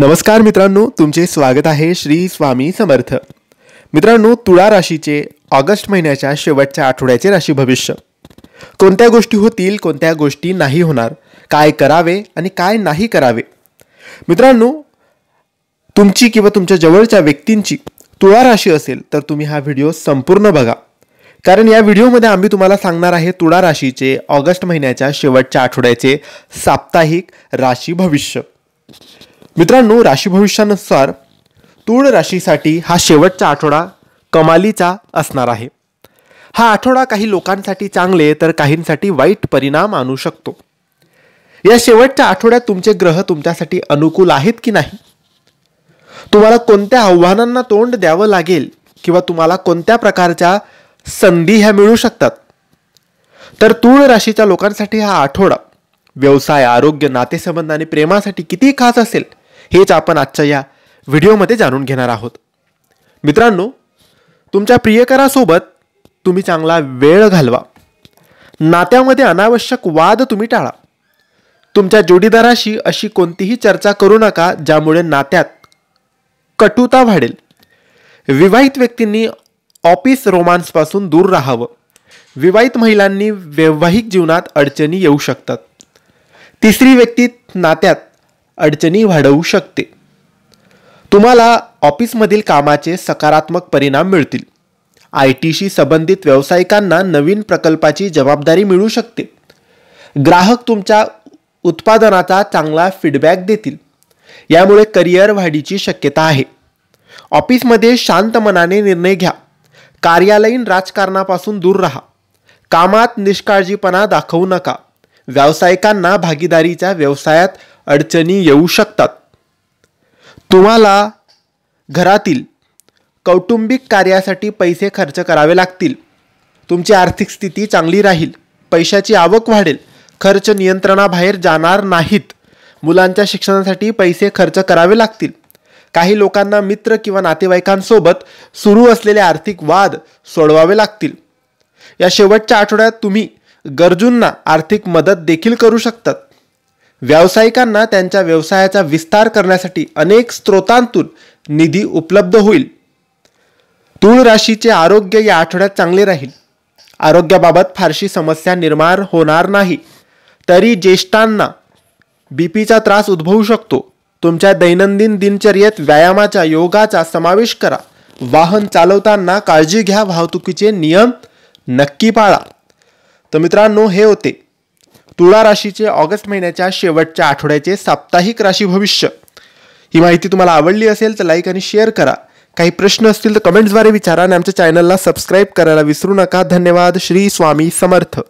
नमस्कार मित्रांनो तुमचे स्वागत आहे श्री स्वामी समर्थ मित्रांनो तुळा राशीचे ऑगस्ट महिन्याच्या शेवटच्या आठवड्याचे राशी भविष्य कोणत्या गोष्टी होतील कोणत्या गोष्टी नाही होणार काय करावे आणि काय नाही करावे मित्रांनो तुमची किंवा तुमच्या जवळच्या व्यक्तींची तुळा राशी असेल तर तुम्ही हा व्हिडिओ संपूर्ण बघा कारण या व्हिडिओमध्ये आम्ही तुम्हाला सांगणार आहे तुळा राशीचे ऑगस्ट महिन्याच्या शेवटच्या आठवड्याचे साप्ताहिक राशी भविष्य मित्रांनो राशी भविष्यानुसार तूळ राशीसाठी हा शेवटचा आठवडा कमालीचा असणार आहे हा आठवडा काही लोकांसाठी चांगले तर काहींसाठी वाईट परिणाम आणू शकतो या शेवटच्या आठवड्यात तुमचे ग्रह तुमच्यासाठी अनुकूल आहेत की नाही तुम्हाला कोणत्या आव्हानांना तोंड द्यावं लागेल किंवा तुम्हाला कोणत्या प्रकारच्या संधी ह्या मिळू शकतात तर तूळ राशीच्या लोकांसाठी हा आठवडा व्यवसाय आरोग्य नातेसंबंध आणि प्रेमासाठी किती खास असेल हेच आपण आजच्या या व्हिडिओमध्ये जाणून घेणार आहोत मित्रांनो तुमच्या प्रियकरासोबत तुम्ही चांगला वेळ घालवा नात्यामध्ये अनावश्यक वाद तुम्ही टाळा तुमच्या जोडीदाराशी अशी कोणतीही चर्चा करू नका ज्यामुळे नात्यात कटुता वाढेल विवाहित व्यक्तींनी ऑफिस रोमांसपासून दूर राहावं विवाहित महिलांनी वैवाहिक जीवनात अडचणी येऊ शकतात तिसरी व्यक्ती नात्यात अडचणी वाढवू शकते तुम्हाला ऑफिसमधील कामाचे सकारात्मक परिणाम मिळतील आय टीशी संबंधित व्यावसायिकांना नवीन प्रकल्पाची जबाबदारी मिळू शकते ग्राहक तुमच्या उत्पादनाचा चांगला फीडबॅक देतील यामुळे करिअर वाढीची शक्यता आहे ऑफिसमध्ये शांत मनाने निर्णय घ्या कार्यालयीन राजकारणापासून दूर राहा कामात निष्काळजीपणा दाखवू नका व्यावसायिकांना भागीदारीच्या व्यवसायात अडचणी येऊ शकतात तुम्हाला घरातील कौटुंबिक कार्यासाठी पैसे खर्च करावे लागतील तुमची आर्थिक स्थिती चांगली राहील पैशाची आवक वाढेल खर्च नियंत्रणाबाहेर जाणार नाहीत मुलांच्या शिक्षणासाठी पैसे खर्च करावे लागतील काही लोकांना मित्र किंवा नातेवाईकांसोबत सुरू असलेले आर्थिक वाद सोडवावे लागतील या शेवटच्या आठवड्यात तुम्ही गरजूंना आर्थिक मदत देखील करू शकतात व्यावसायिकांना त्यांच्या व्यवसायाचा विस्तार करण्यासाठी अनेक स्रोतांतून निधी उपलब्ध होईल तूळ राशीचे आरोग्य या आठवड्यात चांगले राहील आरोग्याबाबत फारशी समस्या निर्माण होणार नाही तरी ज्येष्ठांना बीपीचा त्रास उद्भवू शकतो तुमच्या दैनंदिन दिनचर्येत व्यायामाच्या योगाचा समावेश करा वाहन चालवताना काळजी घ्या वाहतुकीचे नियम नक्की पाळा तर मित्रांनो हे होते तुळा राशीचे ऑगस्ट महिन्याच्या शेवटच्या आठवड्याचे साप्ताहिक राशी भविष्य ही माहिती तुम्हाला आवडली असेल तर लाईक आणि शेअर करा काही प्रश्न असतील तर कमेंट्सद्वारे विचारा आणि आमच्या चॅनलला सबस्क्राईब करायला विसरू नका धन्यवाद श्री स्वामी समर्थ